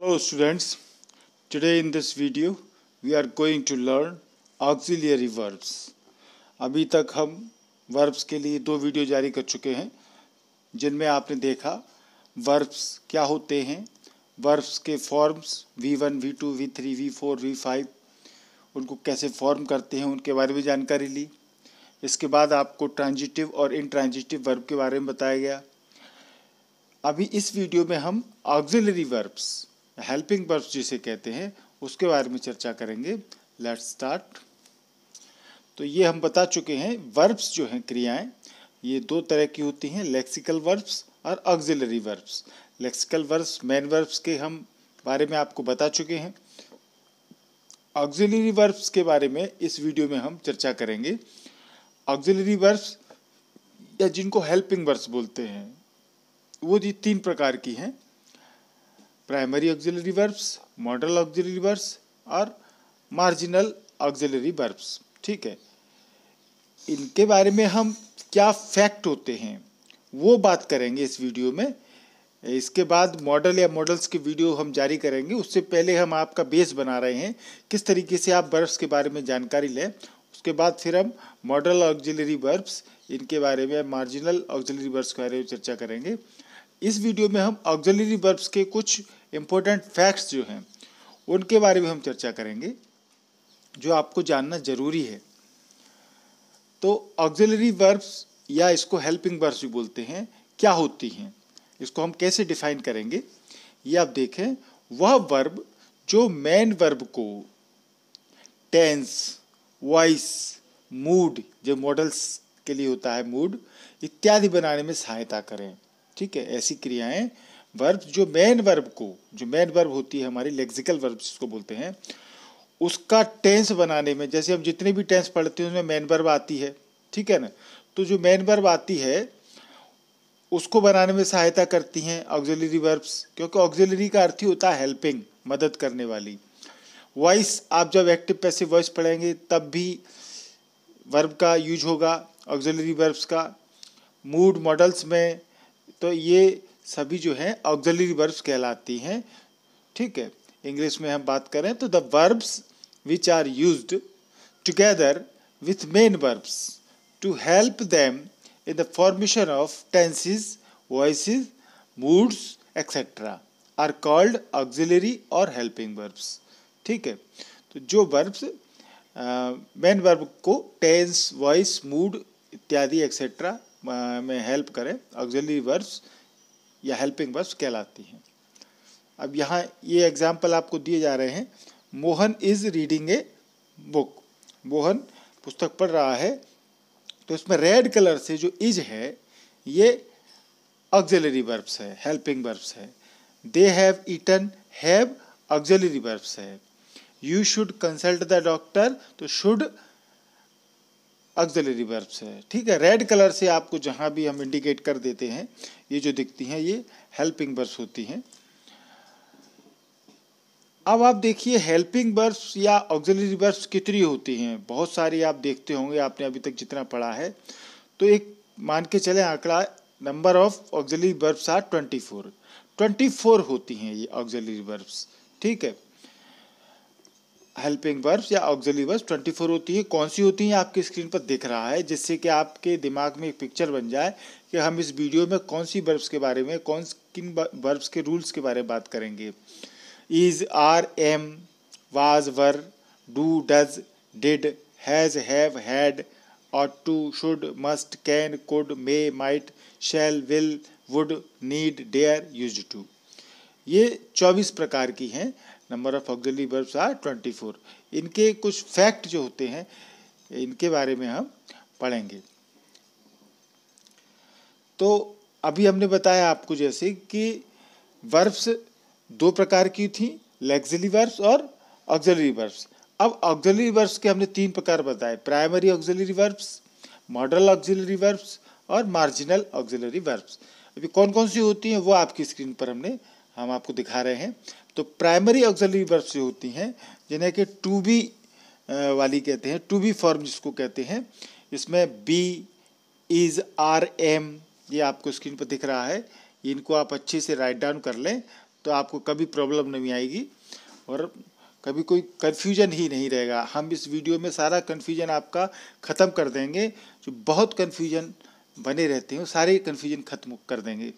Hello students, today in this video we are going to learn auxiliary verbs. अभी तक हम verbs के लिए दो video जारी कर चुके हैं जिनमें आपने देखा verbs क्या होते हैं verbs के forms v1, v2, v3, v4, v5 उनको कैसे फॉर्म करते हैं उनके बारे में जानकारी ली इसके बाद आपको ट्रांजिटिव और इनट्रांजिटिव वर्ब के बारे में बताया गया अभी इस वीडियो में हम ऑग्जिलरी वर्ब्स हेल्पिंग वर्ब्स जिसे कहते हैं उसके बारे में चर्चा करेंगे लेट स्टार्ट तो ये हम बता चुके हैं वर्ब्स जो हैं क्रियाएं ये दो तरह की होती हैं लेक्सिकल वर्ब्स और auxiliary verbs lexical verbs main verbs के हम बारे में आपको बता चुके हैं ऑक्जिलरी वर्ब्स के बारे में इस वीडियो में हम चर्चा करेंगे ऑक्जिलरी वर्ब्स या जिनको हेल्पिंग वर्ब्स बोलते हैं वो जी तीन प्रकार की हैं primary auxiliary verbs modal auxiliary verbs और मार्जिनल ऑक्जिलरी वर्ब्स ठीक है इनके बारे में हम क्या फैक्ट होते हैं वो बात करेंगे इस वीडियो में इसके बाद मॉडल या मॉडल्स की वीडियो हम जारी करेंगे उससे पहले हम आपका बेस बना रहे हैं किस तरीके से आप बर्ब्स के बारे में जानकारी लें उसके बाद फिर हम मॉडल ऑक्जिलरी बर्ब्स इनके बारे में मार्जिनल ऑक्जिलरी बर्ब्स के बारे में चर्चा करेंगे इस वीडियो में हम ऑक्जिलरी बर्ब्स के कुछ इम्पोर्टेंट फैक्ट्स जो हैं उनके बारे में हम चर्चा करेंगे जो आपको जानना ज़रूरी है तो ऑक्जिलरी बर्फ्स या इसको हेल्पिंग बर्फ्स भी बोलते हैं क्या होती हैं इसको हम कैसे डिफाइन करेंगे ये आप देखें वह वर्ब जो मेन वर्ब को टेंस वॉइस मूड जो मॉडल्स के लिए होता है मूड इत्यादि बनाने में सहायता करें ठीक है ऐसी क्रियाएं वर्ब जो मेन वर्ब को जो मेन वर्ब होती है हमारी लेक्सिकल वर्ब जिसको बोलते हैं उसका टेंस बनाने में जैसे हम जितने भी टेंस पढ़ते हैं उसमें मेन वर्ब आती है ठीक है ना तो जो मेन वर्ब आती है उसको बनाने में सहायता करती हैं ऑक्जिलरी वर्ब्स क्योंकि ऑक्जिलरी का अर्थ ही होता है हेल्पिंग मदद करने वाली वॉइस आप जब एक्टिव पैसिव वॉइस पढ़ेंगे तब भी वर्ब का यूज होगा ऑक्जिलरी वर्ब्स का मूड मॉडल्स में तो ये सभी जो हैं ऑक्जिलरी वर्ब्स कहलाती हैं ठीक है इंग्लिश में हम बात करें तो the verbs which are use together with main verbs to help them in the formation of tenses, voices, moods, etc. are called auxiliary or helping verbs. ठीक है तो जो verbs मेन वर्ब को टेंस वॉइस मूड इत्यादि etcetera में help करें auxiliary verbs या helping verbs कहलाती हैं अब यहाँ ये एग्जाम्पल आपको दिए जा रहे हैं Mohan is reading a book Mohan पुस्तक पढ़ रहा है तो इसमें रेड कलर से जो इज है ये ऑक्जलरी वर्ब्स है हेल्पिंग वर्ब्स है they have eaten have auxiliary verbs है you should consult the doctor तो शुड ऑक्जलरी वर्ब्स है ठीक है रेड कलर से आपको जहाँ भी हम इंडिकेट कर देते हैं ये जो दिखती हैं ये हेल्पिंग वर्ब्स होती हैं अब आप देखिए हेल्पिंग वर्ब्स या ऑक्जिलरी वर्ब्स कितनी होती हैं बहुत सारी आप देखते होंगे आपने अभी तक जितना पढ़ा है तो एक मान के चले आंकड़ा number of auxiliary verbs are twenty four twenty four होती हैं ये ऑक्जिलरी वर्ब्स ठीक है हेल्पिंग वर्ब्स या ऑक्जिलरी वर्ब्स ट्वेंटी फोर होती है कौन सी होती है आपकी स्क्रीन पर दिख रहा है जिससे कि आपके दिमाग में एक पिक्चर बन जाए कि हम इस वीडियो में कौन सी वर्ब्स के बारे में कौन किन वर्ब्स के रूल्स के बारे में बात करेंगे is are am was were do does did has have had ought to should must can could may might shall will would need dare use to ये चौबीस प्रकार की हैं number of auxiliary verbs are twenty four इनके कुछ fact जो होते हैं इनके बारे में हम पढ़ेंगे तो अभी हमने बताया आपको जैसे कि वर्ब्स दो प्रकार की थी लेक्सिली वर्ब्स और ऑक्जलरी वर्ब्स अब ऑक्जलरी वर्ब्स के हमने तीन प्रकार बताए primary auxiliary verbs modal auxiliary verbs और मार्जिनल ऑक्जलरी वर्ब्स अभी कौन कौन सी होती हैं वो आपकी स्क्रीन पर हमने हम आपको दिखा रहे हैं तो प्राइमरी ऑक्जलरी वर्ब्स जो होती हैं जिन्हें कि टू बी वाली कहते हैं टू बी फॉर्म जिसको कहते हैं इसमें बी इज़ आर एम ये आपको स्क्रीन पर दिख रहा है इनको आप अच्छे से राइट डाउन कर लें तो आपको कभी प्रॉब्लम नहीं आएगी और कभी कोई कन्फ्यूजन ही नहीं रहेगा हम इस वीडियो में सारा कन्फ्यूजन आपका ख़त्म कर देंगे जो बहुत कन्फ्यूजन बने रहते हैं सारे कन्फ्यूजन ख़त्म कर देंगे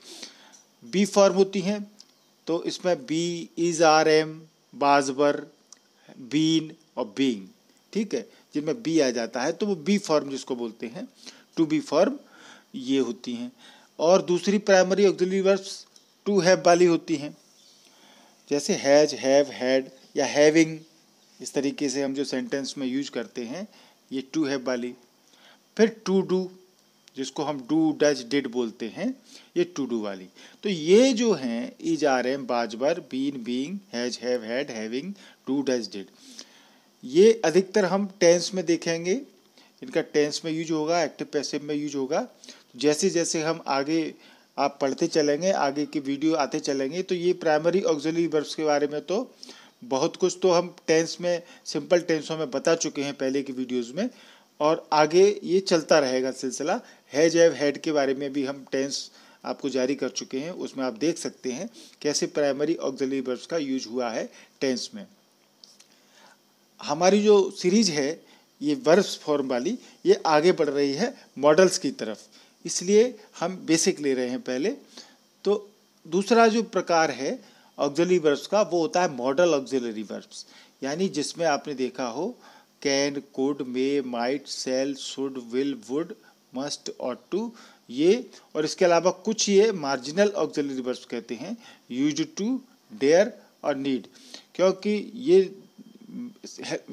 बी फॉर्म होती हैं तो इसमें be is are am was were been और बींग ठीक है जिनमें बी आ जाता है तो वो बी फॉर्म जिसको बोलते हैं टू बी फॉर्म ये होती हैं और दूसरी primary auxiliary verbs to have वाली होती हैं जैसे हैज हैव हैड या हैविंग इस तरीके से हम जो सेंटेंस में यूज करते हैं ये टू हैव वाली फिर टू डू जिसको हम डू डज डिड बोलते हैं ये टू डू वाली तो ये जो हैं is are am was were been being has have had having do does did ये अधिकतर हम टेंस में देखेंगे इनका टेंस में यूज होगा एक्टिव पैसिव में यूज होगा जैसे जैसे हम आगे आप पढ़ते चलेंगे आगे की वीडियो आते चलेंगे तो ये प्राइमरी ऑक्सिलरी वर्ब्स के बारे में तो बहुत कुछ तो हम टेंस में सिंपल टेंसों में बता चुके हैं पहले की वीडियोस में और आगे ये चलता रहेगा सिलसिला हैज एव हैड के बारे में भी हम टेंस आपको जारी कर चुके हैं उसमें आप देख सकते हैं कैसे प्राइमरी ऑक्सिलरी वर्ब्स का यूज हुआ है टेंस में हमारी जो सीरीज है ये वर्ब्स फॉर्म वाली ये आगे बढ़ रही है मॉडल्स की तरफ इसलिए हम बेसिक ले रहे हैं पहले तो दूसरा जो प्रकार है ऑक्जिलरी वर्ब्स का वो होता है मॉडल ऑक्जिलरी वर्ब्स यानी जिसमें आपने देखा हो can could may might shall should will would must ought to ये और इसके अलावा कुछ ये मार्जिनल ऑक्जिलरी वर्ब्स कहते हैं यूज टू डेयर और नीड क्योंकि ये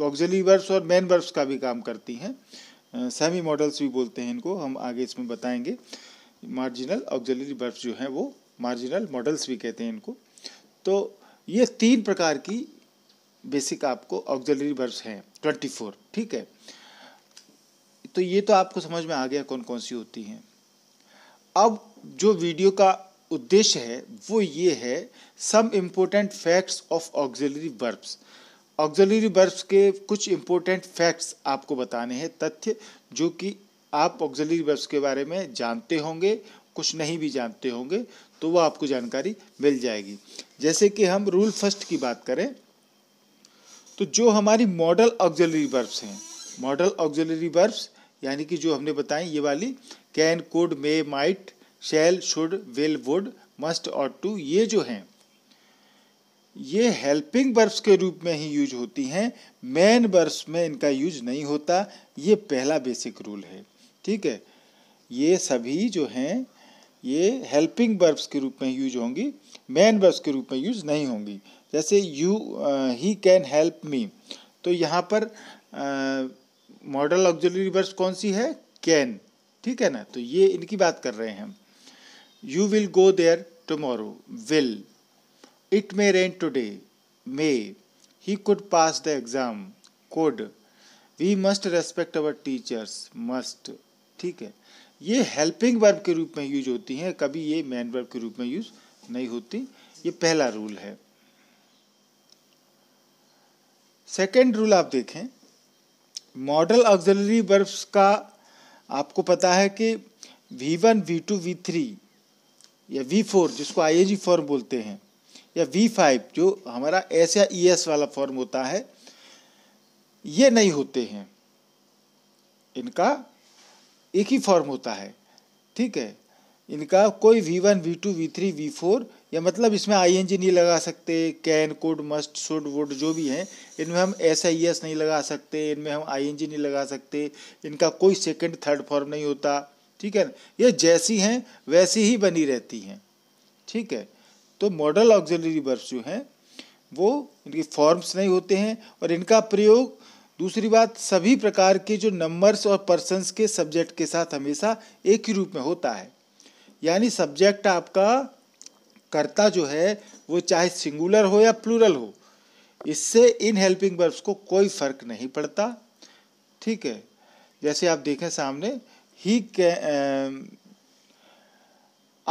ऑक्जिलरी वर्ब्स और मेन वर्ब्स का भी काम करती हैं सेमी मॉडल्स भी बोलते हैं इनको हम आगे इसमें बताएंगे मार्जिनल ऑक्जलरी बर्फ जो है वो मार्जिनल मॉडल्स भी कहते हैं इनको तो ये तीन प्रकार की बेसिक आपको ऑक्जलरी बर्फ हैं ट्वेंटी फोर ठीक है तो ये तो आपको समझ में आ गया कौन कौन सी होती हैं अब जो वीडियो का उद्देश्य है वो ये है some important facts of auxiliary verbs auxiliary verbs के कुछ इम्पोर्टेंट फैक्ट्स आपको बताने हैं तथ्य जो कि आप ऑक्जलरी वर्ब्स के बारे में जानते होंगे कुछ नहीं भी जानते होंगे तो वो आपको जानकारी मिल जाएगी जैसे कि हम रूल फर्स्ट की बात करें तो जो हमारी मॉडल ऑक्जलरी वर्ब्स हैं मॉडल ऑक्जलरी वर्ब्स यानी कि जो हमने बताएं ये वाली can could may might shall should will would must ought to ये जो हैं ये हेल्पिंग वर्ब्स के रूप में ही यूज होती हैं मेन वर्ब्स में इनका यूज नहीं होता ये पहला बेसिक रूल है ठीक है ये सभी जो हैं ये हेल्पिंग वर्ब्स के रूप में यूज होंगी मेन वर्ब्स के रूप में यूज नहीं होंगी जैसे you he can help me तो यहाँ पर मॉडल ऑक्जरी वर्ब्स कौन सी है कैन ठीक है ना तो ये इनकी बात कर रहे हैं हम you will go there tomorrow will it may rain today may he could pass the exam Could. We must respect our teachers must ठीक है ये हेल्पिंग वर्ब के रूप में यूज होती हैं कभी ये मैन वर्ब के रूप में यूज नहीं होती ये पहला रूल है सेकेंड रूल आप देखें मॉडल ऑक्सिलरी वर्ब्स का आपको पता है कि V one V two V three या वी फोर जिसको आई ए जी फॉर्म बोलते हैं या वी फाइव जो हमारा एस या ई e एस वाला फॉर्म होता है ये नहीं होते हैं इनका एक ही फॉर्म होता है ठीक है इनका कोई V one V two V three V four या मतलब इसमें आई एन जी नहीं लगा सकते can could must should would जो भी हैं इनमें हम एस आई एस नहीं लगा सकते इनमें हम आई एन जी नहीं लगा सकते इनका कोई सेकेंड थर्ड फॉर्म नहीं होता ठीक है ये जैसी हैं वैसी ही बनी रहती हैं ठीक है तो मॉडल ऑक्जिलरी वर्ब्स जो हैं वो इनके फॉर्म्स नहीं होते हैं और इनका प्रयोग दूसरी बात सभी प्रकार के जो नंबर्स और पर्सनस के सब्जेक्ट के साथ हमेशा एक ही रूप में होता है यानी सब्जेक्ट आपका कर्ता जो है वो चाहे सिंगुलर हो या प्लूरल हो इससे इन हेल्पिंग वर्ब्स को कोई फर्क नहीं पड़ता ठीक है जैसे आप देखें सामने ही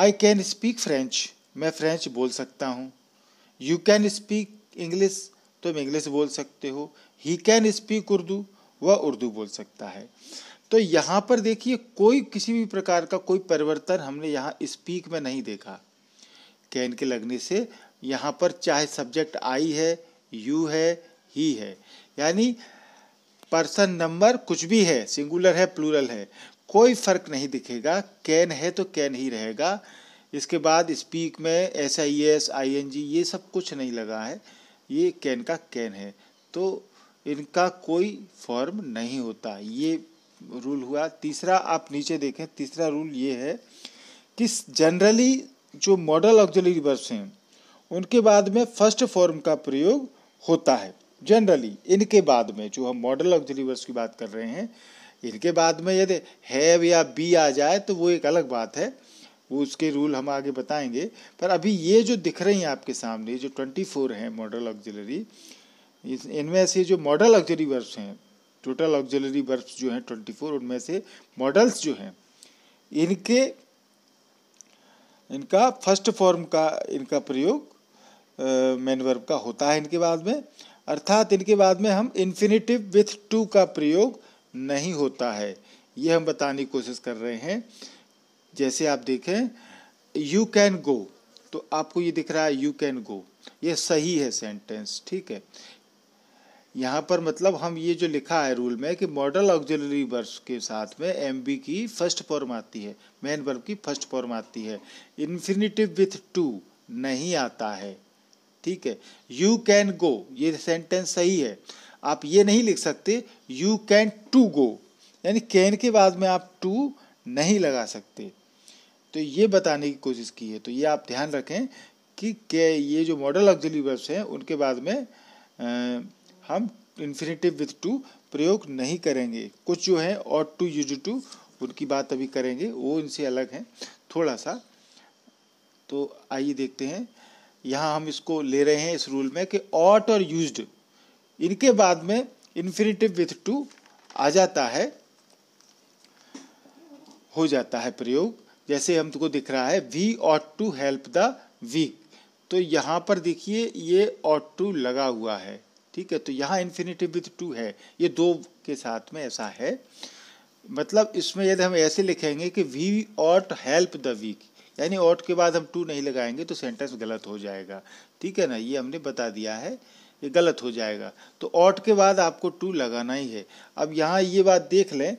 आई कैन स्पीक फ्रेंच मैं फ्रेंच बोल सकता हूँ यू कैन स्पीक इंग्लिश तुम इंग्लिश बोल सकते हो ही कैन स्पीक उर्दू वह उर्दू बोल सकता है तो यहाँ पर देखिए कोई किसी भी प्रकार का कोई परिवर्तन हमने यहाँ स्पीक में नहीं देखा कैन के लगने से यहाँ पर चाहे सब्जेक्ट आई है यू है ही है यानी पर्सन नंबर कुछ भी है सिंगुलर है प्लूरल है कोई फर्क नहीं दिखेगा कैन है तो कैन ही रहेगा इसके बाद स्पीक में S I S I N G ये सब कुछ नहीं लगा है ये कैन का कैन है तो इनका कोई फॉर्म नहीं होता ये रूल हुआ तीसरा आप नीचे देखें तीसरा रूल ये है कि जनरली जो मॉडल ऑक्जिलरी वर्ब्स हैं उनके बाद में फर्स्ट फॉर्म का प्रयोग होता है जनरली इनके बाद में जो हम मॉडल ऑक्जिलरी वर्ब्स की बात कर रहे हैं इनके बाद में यदि हैव या बी आ जाए तो वो एक अलग बात है वो उसके रूल हम आगे बताएंगे पर अभी ये जो दिख रही हैं आपके सामने जो ट्वेंटी फोर हैं मॉडल ऑक्जिलरी इनमें से जो मॉडल ऑक्जिलरी वर्ब्स हैं टोटल ऑक्जिलरी वर्ब्स जो हैं ट्वेंटी फोर उनमें से मॉडल्स जो हैं इनके इनका फर्स्ट फॉर्म का इनका प्रयोग मेन वर्ब का होता है इनके बाद में अर्थात इनके बाद में हम इन्फिनेटिव विथ टू का प्रयोग नहीं होता है ये हम बताने की कोशिश कर रहे हैं जैसे आप देखें यू कैन गो तो आपको ये दिख रहा है यू कैन गो ये सही है सेंटेंस ठीक है यहाँ पर मतलब हम ये जो लिखा है रूल में कि मॉडल ऑक्जिलरी वर्ब्स के साथ में एम बी की फर्स्ट फॉर्म आती है मेन वर्ब की फर्स्ट फॉर्म आती है इन्फिनिटिव विथ टू नहीं आता है ठीक है यू कैन गो ये सेंटेंस सही है आप ये नहीं लिख सकते यू कैन टू गो यानी कैन के बाद में आप टू नहीं लगा सकते तो ये बताने की कोशिश की है तो ये आप ध्यान रखें कि क्या ये जो मॉडल ऑक्जिली वर्ब्स हैं उनके बाद में आ, हम इन्फिनेटिव विथ टू प्रयोग नहीं करेंगे कुछ जो है और टू यूज टू उनकी बात अभी करेंगे वो इनसे अलग हैं थोड़ा सा तो आइए देखते हैं यहाँ हम इसको ले रहे हैं इस रूल में कि ऑट और यूज्ड इनके बाद में इन्फिनेटिव विथ टू आ जाता है हो जाता है प्रयोग जैसे हमको दिख रहा है we ought to help the weak तो यहाँ पर देखिए ये ऑट टू लगा हुआ है ठीक है तो यहाँ इन्फिनेटिव विथ टू है ये दो के साथ में ऐसा है मतलब इसमें यदि हम ऐसे लिखेंगे कि we ought help the weak यानी ऑट के बाद हम टू नहीं लगाएंगे तो सेंटेंस गलत हो जाएगा ठीक है ना ये हमने बता दिया है ये गलत हो जाएगा तो ऑट के बाद आपको टू लगाना ही है अब यहाँ ये बात देख लें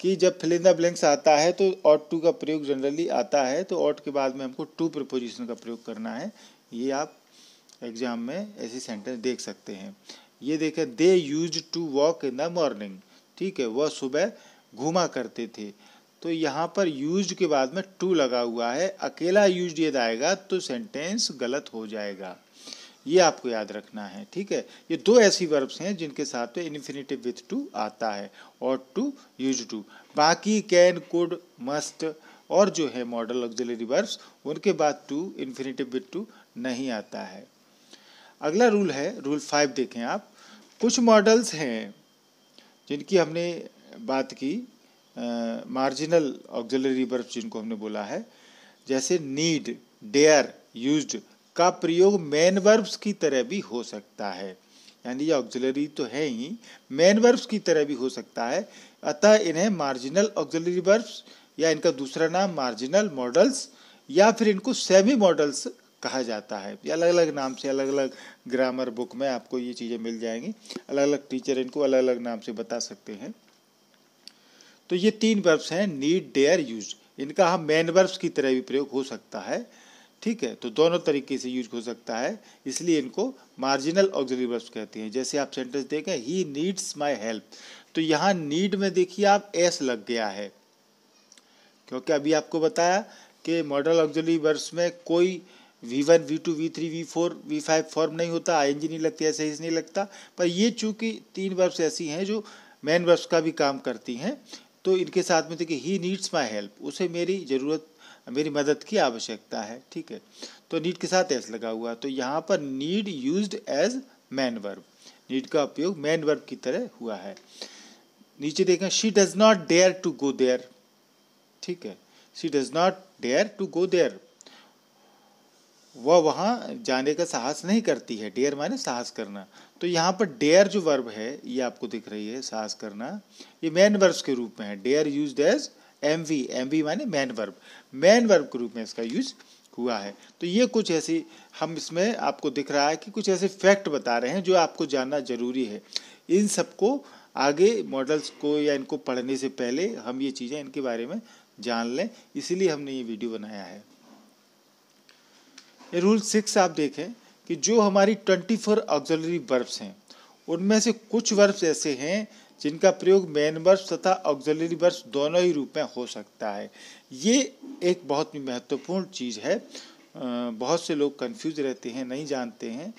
कि जब फिलिंदा ब्लैंक्स आता है तो ऑट टू का प्रयोग जनरली आता है तो ऑट के बाद में हमको टू प्रपोजिशन का प्रयोग करना है ये आप एग्जाम में ऐसे सेंटेंस देख सकते हैं ये देखें they use to walk in the morning ठीक है वह सुबह घूमा करते थे तो यहाँ पर यूज के बाद में टू लगा हुआ है अकेला यूज यदि आएगा तो सेंटेंस गलत हो जाएगा ये आपको याद रखना है ठीक है ये दो ऐसी वर्ब्स हैं जिनके साथ में इन्फिनेटिव विथ टू आता है और टू यूज टू बाकी कैन कुड मस्ट और जो है मॉडल ऑक्जिलरी वर्ब्स उनके बाद टू इन्फिनेटिव विथ टू नहीं आता है अगला रूल है रूल फाइव देखें आप कुछ मॉडल्स हैं जिनकी हमने बात की मार्जिनल ऑक्जिलरी वर्ब्स जिनको हमने बोला है जैसे नीड डेयर यूज्ड का प्रयोग मैन वर्ब्स की तरह भी हो सकता है यानी ये ऑक्जिलरी तो है ही मैन वर्ब्स की तरह भी हो सकता है अतः इन्हें मार्जिनल ऑक्जिलरी वर्ब्स या इनका दूसरा नाम मार्जिनल मॉडल्स या फिर इनको सेमी मॉडल्स कहा जाता है अलग अलग नाम से अलग अलग ग्रामर बुक में आपको ये चीज़ें मिल जाएंगी अलग अलग टीचर इनको अलग अलग नाम से बता सकते हैं तो ये तीन वर्ब्स हैं नीड डेयर यूज इनका हम मेन वर्ब्स की तरह भी प्रयोग हो सकता है ठीक है तो दोनों तरीके से यूज हो सकता है इसलिए इनको मार्जिनल ऑक्जरी वर्ब्स कहते हैं जैसे आप सेंटेंस देखें ही नीड्स माई हेल्प तो यहाँ नीड में देखिए आप एस लग गया है क्योंकि अभी आपको बताया कि मॉडल ऑक्जरी वर्ब्स में कोई V one V two V three V four V five form नहीं होता आई एन जी नहीं लगती ऐसे ही नहीं लगता पर ये चूंकि तीन वर्ब्स ऐसी हैं जो मैन वर्ब्स का भी काम करती हैं तो इनके साथ में देखिए ही नीड्स माई हेल्प उसे मेरी ज़रूरत मेरी मदद की आवश्यकता है ठीक है तो नीड के साथ एस लगा हुआ तो यहाँ पर need use as main verb need का उपयोग मैन वर्ब की तरह हुआ है नीचे देखें she does not dare to go there ठीक है she does not dare to go there वह वहाँ जाने का साहस नहीं करती है डेयर माने साहस करना तो यहाँ पर डेयर जो वर्ब है ये आपको दिख रही है साहस करना ये मैन वर्ब के रूप में है dare use as M V M V माने मैन वर्ब मैन वर्ब के रूप में इसका यूज हुआ है तो ये कुछ ऐसी हम इसमें आपको दिख रहा है कि कुछ ऐसे फैक्ट बता रहे हैं जो आपको जानना जरूरी है इन सबको आगे मॉडल्स को या इनको पढ़ने से पहले हम ये चीज़ें इनके बारे में जान लें इसीलिए हमने ये वीडियो बनाया है रूल सिक्स आप देखें कि जो हमारी ट्वेंटी फोर ऑक्जलरी वर्ब्स हैं उनमें से कुछ वर्ब्स ऐसे हैं जिनका प्रयोग मेन वर्ष तथा ऑक्जलरी वर्ष दोनों ही रूप में हो सकता है ये एक बहुत ही महत्वपूर्ण चीज़ है बहुत से लोग कंफ्यूज रहते हैं नहीं जानते हैं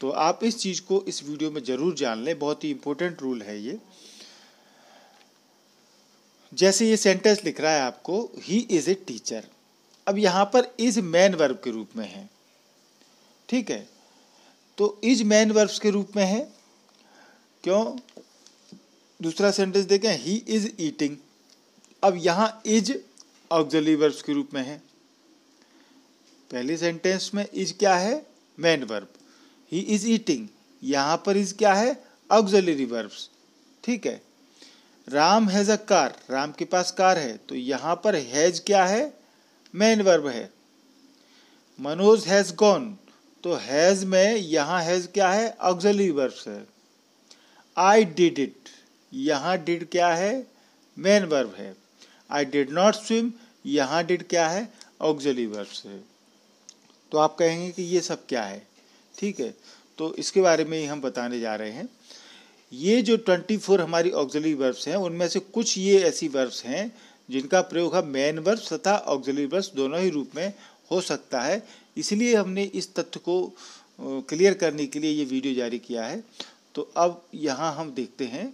तो आप इस चीज़ को इस वीडियो में ज़रूर जान लें बहुत ही इम्पोर्टेंट रूल है ये जैसे ये सेंटेंस लिख रहा है आपको ही इज़ ए टीचर अब यहाँ पर इज मैन वर्ब के रूप में है ठीक है तो इज मैन वर्ब्स के रूप में है क्यों दूसरा सेंटेंस देखें ही इज़ ईटिंग अब यहाँ इज ऑक्जली वर्ब्स के रूप में है पहले सेंटेंस में इज क्या है main verb he is eating यहाँ पर इज क्या है ऑक्जलरी वर्ब्स ठीक है Ram has a car Ram के पास कार है तो यहाँ पर हैज क्या है मैन वर्ब है मनोज हैज़ गॉन तो हैज़ में यहाँ हैज़ क्या है ऑक्जली वर्ब्स है आई डिड इट यहाँ डिड क्या है मेन वर्ब है आई डिड नॉट स्विम यहाँ डिड क्या है ऑक्जली वर्ब है तो आप कहेंगे कि ये सब क्या है ठीक है तो इसके बारे में ही हम बताने जा रहे हैं ये जो ट्वेंटी फोर हमारी ऑक्जली वर्ब्स हैं उनमें से कुछ ये ऐसी वर्ब्स हैं जिनका प्रयोग हम मेन वर्ब तथा ऑक्जली वर्ब्स दोनों ही रूप में हो सकता है इसलिए हमने इस तथ्य को क्लियर करने के लिए ये वीडियो जारी किया है तो अब यहाँ हम देखते हैं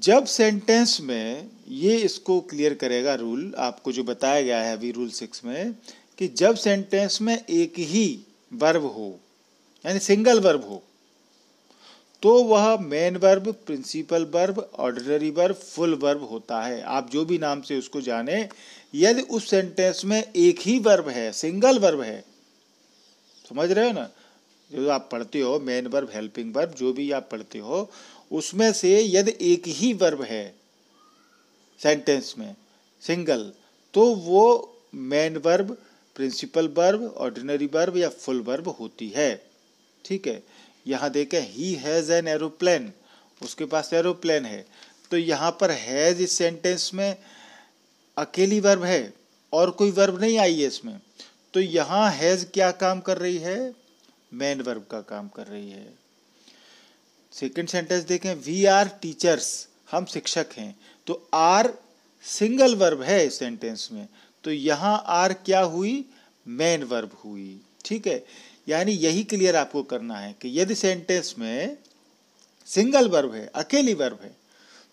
जब सेंटेंस में ये इसको क्लियर करेगा रूल आपको जो बताया गया है अभी रूल सिक्स में कि जब सेंटेंस में एक ही वर्ब हो यानी सिंगल वर्ब हो तो वह main verb principal verb ordinary verb full verb होता है आप जो भी नाम से उसको जाने यदि उस सेंटेंस में एक ही वर्ब है सिंगल वर्ब है समझ रहे हो ना जो आप पढ़ते हो मेन वर्ब हेल्पिंग वर्ब जो भी आप पढ़ते हो उसमें से यदि एक ही वर्ब है सेंटेंस में सिंगल तो वो main verb principal verb ordinary verb या फुल वर्ब होती है ठीक है यहाँ देखें ही हैज़ एन एरोप्लेन उसके पास एरोप्लेन है तो यहाँ पर हैज़ इस सेंटेंस में अकेली वर्ब है और कोई वर्ब नहीं आई है इसमें तो यहाँ हैज़ क्या काम कर रही है मेन वर्ब का काम कर रही है सेकेंड सेंटेंस देखें वी आर टीचर्स हम शिक्षक हैं तो आर सिंगल वर्ब है इस सेंटेंस में तो यहाँ आर क्या हुई मेन वर्ब हुई ठीक है यानी यही क्लियर आपको करना है कि यदि सेंटेंस में सिंगल वर्ब है अकेली वर्ब है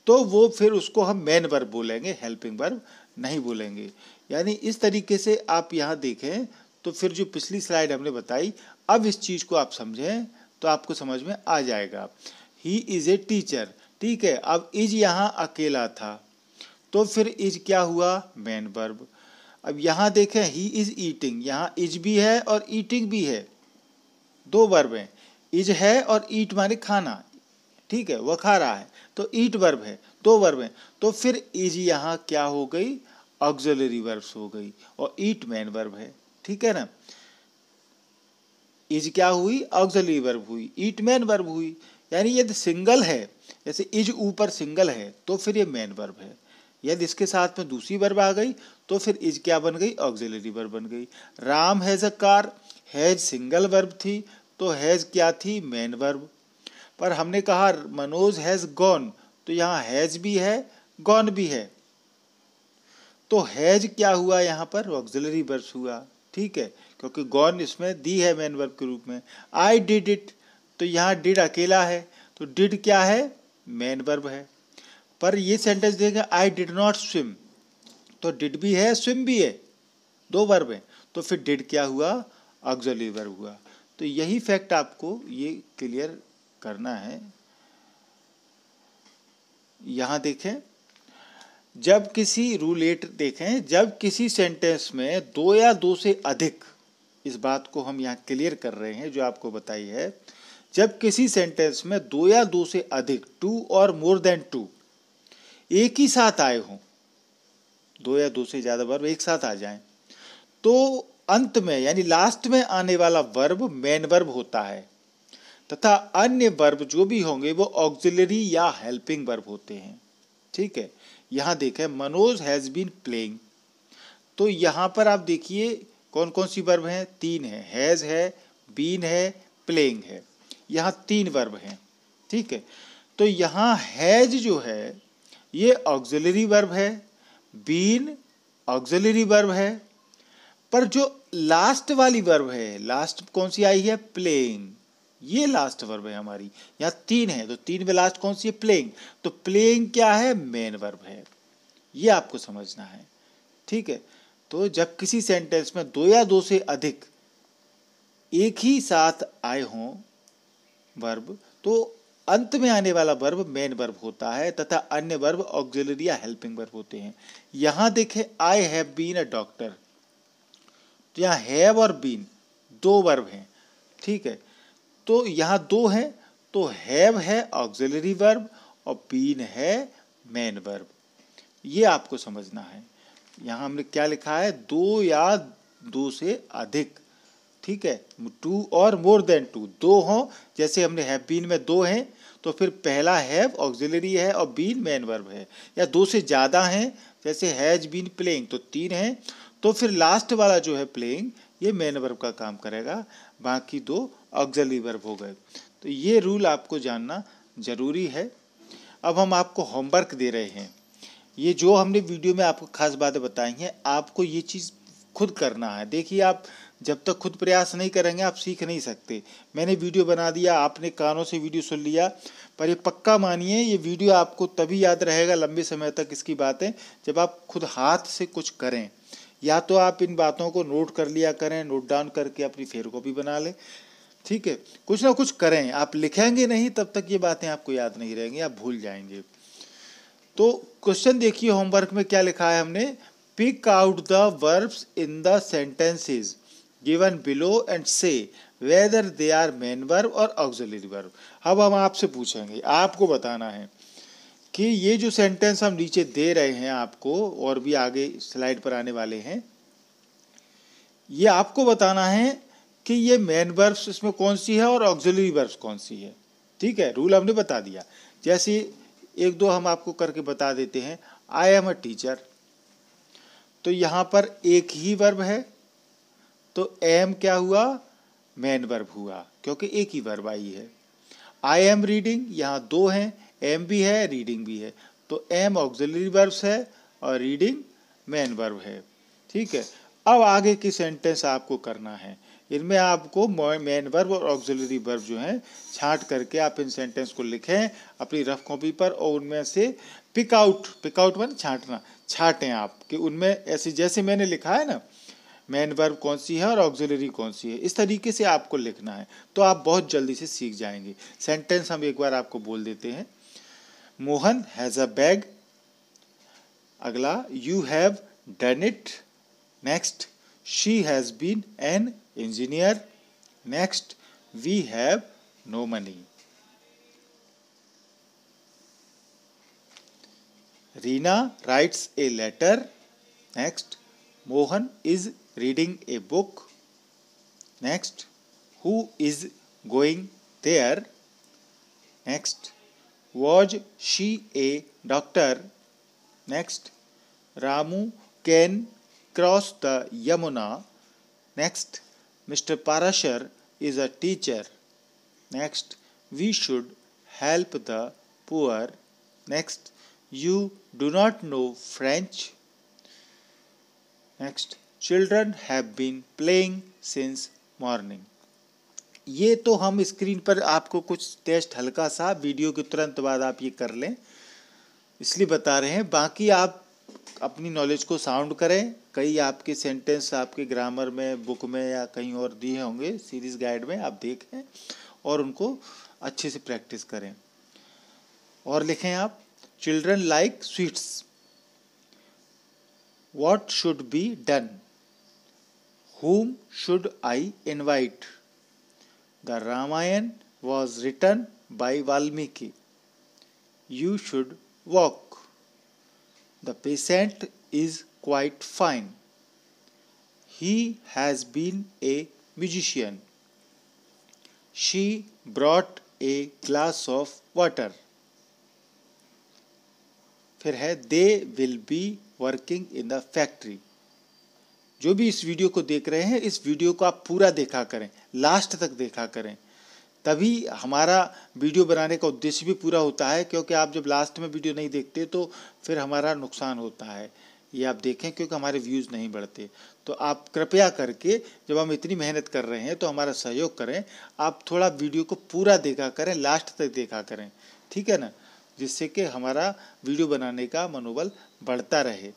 तो वो फिर उसको हम मेन वर्ब बोलेंगे हेल्पिंग वर्ब नहीं बोलेंगे यानी इस तरीके से आप यहाँ देखें तो फिर जो पिछली स्लाइड हमने बताई अब इस चीज़ को आप समझें तो आपको समझ में आ जाएगा ही इज़ ए टीचर ठीक है अब इज यहाँ अकेला था तो फिर इज क्या हुआ मैन वर्ब अब यहाँ देखें ही इज़ ईटिंग यहाँ इज भी है और ईटिंग भी है दो वर्ब हैं इज है और ईट माने खाना ठीक है वह खा रहा है तो ईट वर्ब है दो वर्ब हैं तो फिर इज यहाँ क्या हो गई ऑक्जलरी वर्ब्स हो गई और ईट मैन वर्ब है ठीक है ना इज क्या हुई ऑक्सली वर्ब हुई ईट मैन वर्ब हुई यानी यदि सिंगल है जैसे इज ऊपर सिंगल है तो फिर ये मैन वर्ब है यदि इसके साथ में दूसरी वर्ब आ गई तो फिर इज क्या बन गई ऑक्सिलरी वर्ब बन गई Ram has a car has single verb थी तो हैज़ क्या थी मैन वर्ब पर हमने कहा मनोज हैज़ गॉन तो यहाँ हैज़ भी है गॉन भी है तो हैज़ क्या हुआ यहाँ पर ऑक्सिलरी वर्ब हुआ ठीक है क्योंकि गॉन इसमें दी है मेन वर्ब के रूप में आई डिड इट तो यहाँ डिड अकेला है तो डिड क्या है मेन वर्ब है पर ये सेंटेंस देखें आई डिड नॉट स्विम तो डिड भी है स्विम भी है दो वर्ब हैं तो फिर डिड क्या हुआ ऑक्जली वर्ब हुआ तो यही फैक्ट आपको ये क्लियर करना है यहाँ देखें जब किसी रूलेट देखें जब किसी सेंटेंस में दो या दो से अधिक इस बात को हम यहाँ क्लियर कर रहे हैं जो आपको बताई है जब किसी सेंटेंस में दो या दो से अधिक टू और मोर देन टू एक ही साथ आए हों दो या दो से ज़्यादा वर्ब एक साथ आ जाएं तो अंत में यानी लास्ट में आने वाला वर्ब मेन वर्ब होता है तथा अन्य वर्ब जो भी होंगे वो ऑक्सिलरी या हेल्पिंग वर्ब होते हैं ठीक है यहां देखें मनोज हैज़ बीन प्लेइंग तो यहां पर आप देखिए कौन कौन सी वर्ब हैं तीन है हैज़ है बीन है प्लेइंग है यहाँ तीन वर्ब हैं ठीक है तो यहाँ हैज जो है ये ऑक्सिलरी वर्ब है बीन ऑक्सिलरी वर्ब है पर जो लास्ट वाली वर्ब है लास्ट कौन सी आई है प्लेइंग ये लास्ट वर्ब है हमारी यहाँ तीन है तो तीन में लास्ट कौन सी है प्लेइंग तो प्लेइंग क्या है मेन वर्ब है ये आपको समझना है ठीक है तो जब किसी सेंटेंस में दो या दो से अधिक एक ही साथ आए हों वर्ब तो अंत में आने वाला वर्ब मेन वर्ब होता है तथा अन्य वर्ब ऑक्सिलरी या हेल्पिंग वर्ब होते हैं यहां देखें I have been a doctor तो यहाँ हैव और बीन दो वर्ब हैं ठीक है तो यहाँ दो हैं तो हैव है ऑक्सिलरी वर्ब और बीन है मेन वर्ब ये आपको समझना है यहाँ हमने क्या लिखा है दो या दो से अधिक ठीक है टू और मोर देन टू दो हों जैसे हमने हैव बीन में दो हैं तो फिर पहला हैव ऑक्सिलरी है और बीन मैन वर्ब है या दो से ज़्यादा हैं जैसे हैज बीन प्लेइंग तो तीन हैं तो फिर लास्ट वाला जो है प्लेइंग ये मैन वर्ब का काम करेगा बाकी दो ऑक्जली वर्ब हो गए तो ये रूल आपको जानना ज़रूरी है अब हम आपको होमवर्क दे रहे हैं ये जो हमने वीडियो में आपको खास बातें बताई हैं आपको ये चीज़ खुद करना है देखिए आप जब तक खुद प्रयास नहीं करेंगे आप सीख नहीं सकते मैंने वीडियो बना दिया आपने कानों से वीडियो सुन लिया पर ये पक्का मानिए ये वीडियो आपको तभी याद रहेगा लंबे समय तक इसकी बातें जब आप खुद हाथ से कुछ करें या तो आप इन बातों को नोट कर लिया करें नोट डाउन करके अपनी फेर कॉपी बना लें ठीक है कुछ ना कुछ करें आप लिखेंगे नहीं तब तक ये बातें आपको याद नहीं रहेंगी आप भूल जाएंगे तो क्वेश्चन देखिए होमवर्क में क्या लिखा है हमने pick out the verbs in the sentences given below and say whether they are main verb और ऑक्सिलरी वर्ब अब हम आपसे पूछेंगे आपको बताना है कि ये जो सेंटेंस हम नीचे दे रहे हैं आपको और भी आगे स्लाइड पर आने वाले हैं ये आपको बताना है कि ये मेन वर्ब्स इसमें कौन सी है और ऑक्सिलरी वर्ब्स कौन सी है ठीक है रूल हमने बता दिया जैसे एक दो हम आपको करके बता देते हैं आई एम अ टीचर तो यहां पर एक ही वर्ब है तो एम क्या हुआ मैन वर्ब हुआ क्योंकि एक ही वर्ब आई है आई एम रीडिंग यहां दो हैं एम भी है रीडिंग भी है तो एम ऑक्सिलरी वर्ब्स है और रीडिंग मैन वर्ब है ठीक है अब आगे की सेंटेंस आपको करना है इनमें आपको मेन वर्ब और ऑक्सिलरी वर्ब जो हैं छांट करके आप इन सेंटेंस को लिखें अपनी रफ कॉपी पर और उनमें से पिक आउट मन छांटना छांटें आप कि उनमें ऐसे जैसे मैंने लिखा है ना मेन वर्ब कौन सी है और ऑक्सिलरी कौन सी है इस तरीके से आपको लिखना है तो आप बहुत जल्दी से सीख जाएंगे सेंटेंस हम एक बार आपको बोल देते हैं मोहन हैज़ अ बैग अगला you have done it next She has been an engineer. Next, we have no money. Rina writes a letter. Next, Mohan is reading a book. Next, who is going there? Next, was she a doctor? Next, Ramu can cross the Yamuna next mister Parashar is a teacher next we should help the poor next you do not know French next children have been playing since morning ये तो हम screen पर आपको कुछ test हल्का सा video के तुरंत बाद आप ये कर लें इसलिए बता रहे हैं बाकी आप अपनी नॉलेज को साउंड करें कई आपके सेंटेंस आपके ग्रामर में बुक में या कहीं और दिए होंगे सीरीज गाइड में आप देखें और उनको अच्छे से प्रैक्टिस करें और लिखें आप children like sweets what should be done whom should I invite the Ramayana was return by Valmiki you should walk The patient is quite fine. He has been a musician. She brought a glass of water. फिर है they will be working in the factory जो भी इस video को देख रहे हैं इस वीडियो को आप पूरा देखा करें लास्ट तक देखा करें तभी हमारा वीडियो बनाने का उद्देश्य भी पूरा होता है क्योंकि आप जब लास्ट में वीडियो नहीं देखते तो फिर हमारा नुकसान होता है ये आप देखें क्योंकि हमारे व्यूज़ नहीं बढ़ते तो आप कृपया करके जब हम इतनी मेहनत कर रहे हैं तो हमारा सहयोग करें आप थोड़ा वीडियो को पूरा देखा करें लास्ट तक देखा करें ठीक है ना जिससे कि हमारा वीडियो बनाने का मनोबल बढ़ता रहे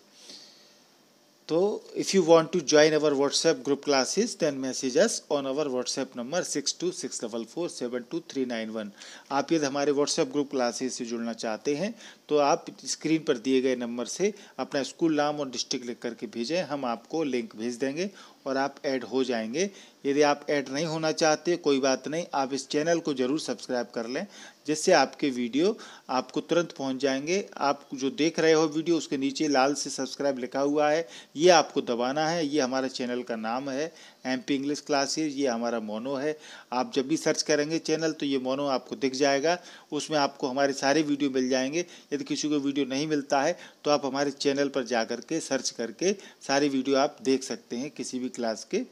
तो if you want to join our WhatsApp group classes then messages on our WhatsApp number six two six double four seven two three nine one आप यदि हमारे व्हाट्सएप ग्रुप क्लासेस से जुड़ना चाहते हैं तो आप स्क्रीन पर दिए गए नंबर से अपना स्कूल नाम और डिस्ट्रिक्ट लिख करके भेजें हम आपको लिंक भेज देंगे और आप ऐड हो जाएंगे यदि आप ऐड नहीं होना चाहते कोई बात नहीं आप इस चैनल को ज़रूर सब्सक्राइब कर लें जिससे आपके वीडियो आपको तुरंत पहुंच जाएंगे आप जो देख रहे हो वीडियो उसके नीचे लाल से सब्सक्राइब लिखा हुआ है ये आपको दबाना है ये हमारा चैनल का नाम है एम पी इंग्लिश क्लासेज ये हमारा मोनो है आप जब भी सर्च करेंगे चैनल तो ये मोनो आपको दिख जाएगा उसमें आपको हमारे सारे वीडियो मिल जाएंगे यदि किसी को वीडियो नहीं मिलता है तो आप हमारे चैनल पर जा कर के सर्च करके सारे वीडियो आप देख सकते हैं किसी भी क्लास के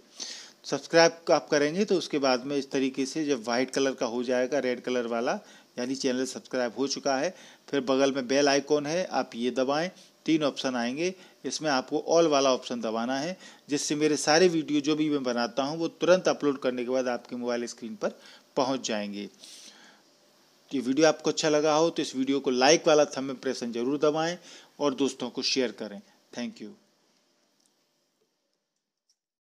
सब्सक्राइब आप करेंगे तो उसके बाद में इस तरीके से जब वाइट कलर का हो जाएगा रेड कलर वाला यानी चैनल सब्सक्राइब हो चुका है फिर बगल में बेल आइकॉन है आप ये दबाएं तीन ऑप्शन आएंगे इसमें आपको ऑल वाला ऑप्शन दबाना है जिससे मेरे सारे वीडियो जो भी मैं बनाता हूँ वो तुरंत अपलोड करने के बाद आपके मोबाइल स्क्रीन पर पहुँच जाएंगे तो ये वीडियो आपको अच्छा लगा हो तो इस वीडियो को लाइक वाला थम प्रेसन जरूर दबाएँ और दोस्तों को शेयर करें थैंक यू